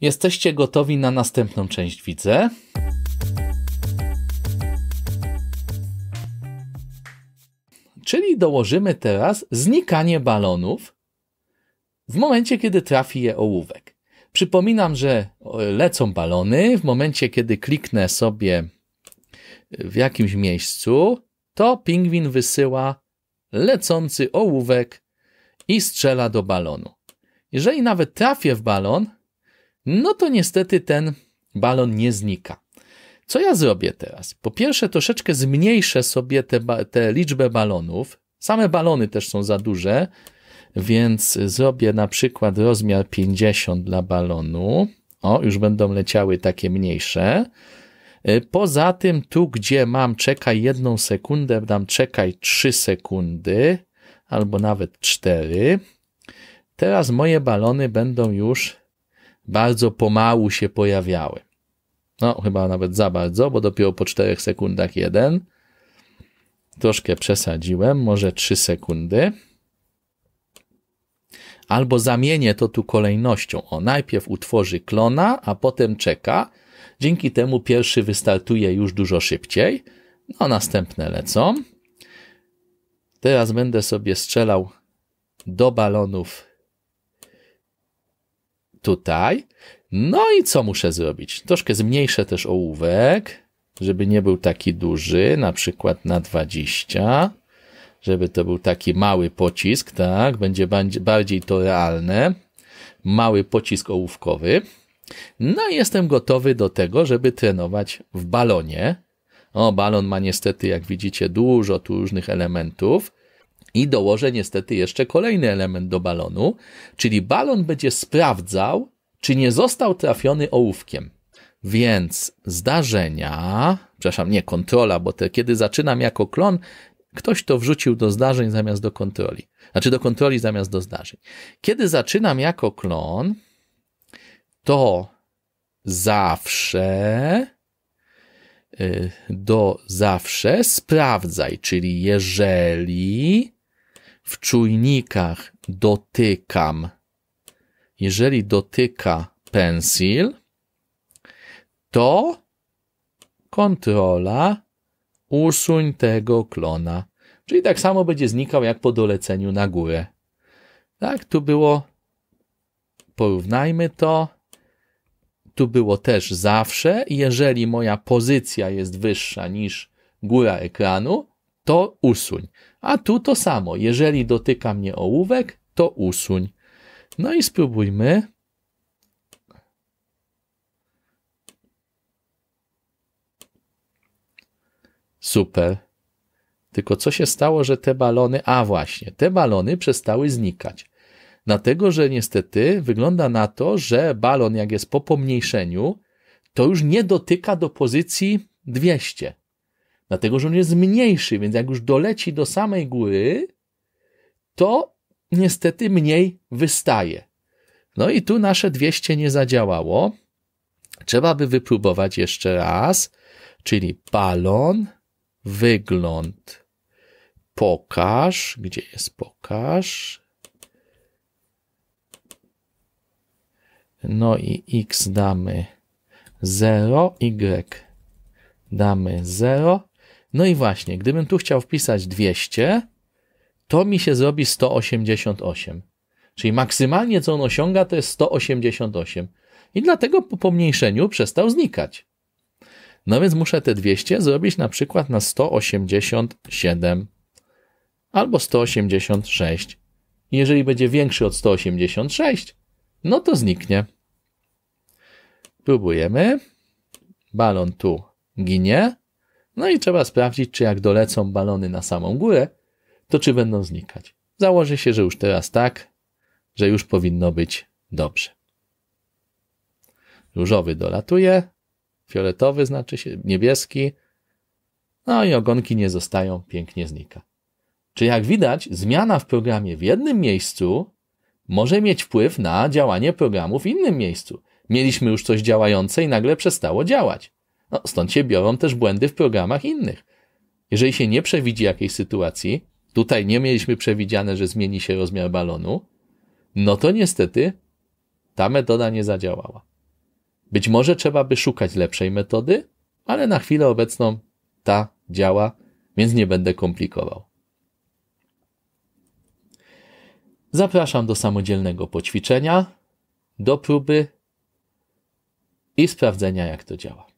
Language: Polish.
Jesteście gotowi na następną część, widzę. Czyli dołożymy teraz znikanie balonów w momencie, kiedy trafi je ołówek. Przypominam, że lecą balony. W momencie, kiedy kliknę sobie w jakimś miejscu, to pingwin wysyła lecący ołówek i strzela do balonu. Jeżeli nawet trafię w balon, no to niestety ten balon nie znika. Co ja zrobię teraz? Po pierwsze, troszeczkę zmniejszę sobie tę te, te liczbę balonów. Same balony też są za duże, więc zrobię na przykład rozmiar 50 dla balonu. O, już będą leciały takie mniejsze. E, poza tym, tu gdzie mam czekaj jedną sekundę, dam czekaj 3 sekundy albo nawet 4. Teraz moje balony będą już bardzo pomału się pojawiały. No, chyba nawet za bardzo, bo dopiero po 4 sekundach jeden. Troszkę przesadziłem, może 3 sekundy. Albo zamienię to tu kolejnością. O, najpierw utworzy klona, a potem czeka. Dzięki temu pierwszy wystartuje już dużo szybciej. No, następne lecą. Teraz będę sobie strzelał do balonów tutaj. No i co muszę zrobić? Troszkę zmniejszę też ołówek, żeby nie był taki duży, na przykład na 20, żeby to był taki mały pocisk, tak? Będzie bardziej to realne. Mały pocisk ołówkowy. No i jestem gotowy do tego, żeby trenować w balonie. O, balon ma niestety, jak widzicie, dużo tu różnych elementów. I dołożę niestety jeszcze kolejny element do balonu, czyli balon będzie sprawdzał, czy nie został trafiony ołówkiem. Więc zdarzenia, przepraszam, nie kontrola, bo te, kiedy zaczynam jako klon, ktoś to wrzucił do zdarzeń zamiast do kontroli. Znaczy do kontroli zamiast do zdarzeń. Kiedy zaczynam jako klon, to zawsze y, do zawsze sprawdzaj, czyli jeżeli w czujnikach dotykam. Jeżeli dotyka pensil, to kontrola usuń tego klona. Czyli tak samo będzie znikał jak po doleceniu na górę. Tak, tu było, porównajmy to, tu było też zawsze, jeżeli moja pozycja jest wyższa niż góra ekranu, to usuń. A tu to samo. Jeżeli dotyka mnie ołówek, to usuń. No i spróbujmy. Super. Tylko co się stało, że te balony, a właśnie, te balony przestały znikać. Dlatego, że niestety wygląda na to, że balon, jak jest po pomniejszeniu, to już nie dotyka do pozycji 200. Dlatego, że on jest mniejszy, więc jak już doleci do samej góry, to niestety mniej wystaje. No i tu nasze 200 nie zadziałało. Trzeba by wypróbować jeszcze raz, czyli balon, wygląd, pokaż, gdzie jest pokaż, no i x damy 0, y damy 0 no i właśnie, gdybym tu chciał wpisać 200, to mi się zrobi 188. Czyli maksymalnie co on osiąga to jest 188. I dlatego po pomniejszeniu przestał znikać. No więc muszę te 200 zrobić na przykład na 187 albo 186. jeżeli będzie większy od 186, no to zniknie. Próbujemy. Balon tu ginie. No i trzeba sprawdzić, czy jak dolecą balony na samą górę, to czy będą znikać. Założy się, że już teraz tak, że już powinno być dobrze. Różowy dolatuje, fioletowy znaczy się niebieski, no i ogonki nie zostają, pięknie znika. Czy jak widać, zmiana w programie w jednym miejscu może mieć wpływ na działanie programu w innym miejscu. Mieliśmy już coś działające i nagle przestało działać. No, stąd się biorą też błędy w programach innych. Jeżeli się nie przewidzi jakiejś sytuacji, tutaj nie mieliśmy przewidziane, że zmieni się rozmiar balonu, no to niestety ta metoda nie zadziałała. Być może trzeba by szukać lepszej metody, ale na chwilę obecną ta działa, więc nie będę komplikował. Zapraszam do samodzielnego poćwiczenia, do próby i sprawdzenia, jak to działa.